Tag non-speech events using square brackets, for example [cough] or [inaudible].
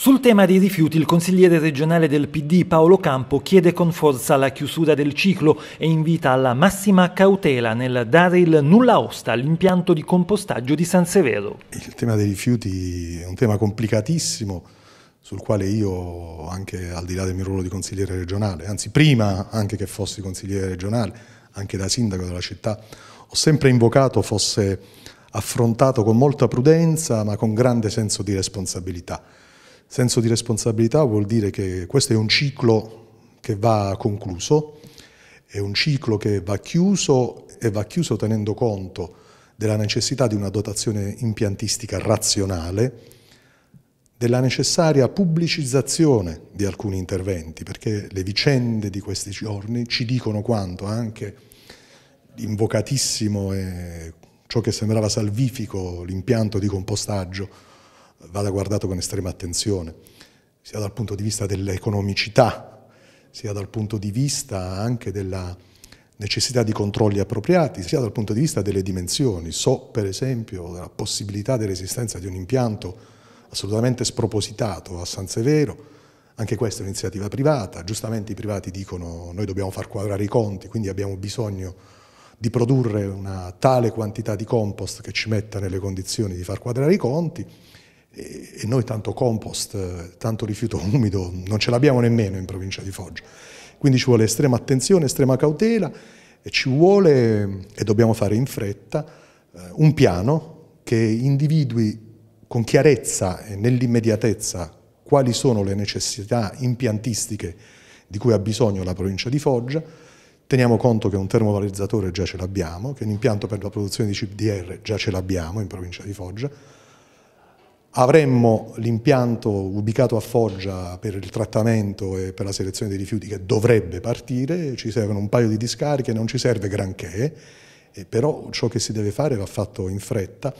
Sul tema dei rifiuti, il consigliere regionale del PD Paolo Campo chiede con forza la chiusura del ciclo e invita alla massima cautela nel dare il nulla osta all'impianto di compostaggio di San Severo. Il tema dei rifiuti è un tema complicatissimo sul quale io, anche al di là del mio ruolo di consigliere regionale, anzi prima anche che fossi consigliere regionale, anche da sindaco della città, ho sempre invocato fosse affrontato con molta prudenza ma con grande senso di responsabilità Senso di responsabilità vuol dire che questo è un ciclo che va concluso, è un ciclo che va chiuso e va chiuso tenendo conto della necessità di una dotazione impiantistica razionale, della necessaria pubblicizzazione di alcuni interventi, perché le vicende di questi giorni ci dicono quanto anche invocatissimo e ciò che sembrava salvifico, l'impianto di compostaggio vada guardato con estrema attenzione, sia dal punto di vista dell'economicità, sia dal punto di vista anche della necessità di controlli appropriati, sia dal punto di vista delle dimensioni. So per esempio la possibilità dell'esistenza di un impianto assolutamente spropositato a San Severo, anche questa è un'iniziativa privata, giustamente i privati dicono noi dobbiamo far quadrare i conti, quindi abbiamo bisogno di produrre una tale quantità di compost che ci metta nelle condizioni di far quadrare i conti e noi tanto compost, eh, tanto rifiuto [laughs] umido non ce l'abbiamo nemmeno in provincia di Foggia. Quindi ci vuole estrema attenzione, estrema cautela e ci vuole, e dobbiamo fare in fretta, eh, un piano che individui con chiarezza e nell'immediatezza quali sono le necessità impiantistiche di cui ha bisogno la provincia di Foggia. Teniamo conto che un termovalorizzatore già ce l'abbiamo, che un impianto per la produzione di CDR già ce l'abbiamo in provincia di Foggia, avremmo l'impianto ubicato a Foggia per il trattamento e per la selezione dei rifiuti che dovrebbe partire, ci servono un paio di discariche, non ci serve granché, però ciò che si deve fare va fatto in fretta.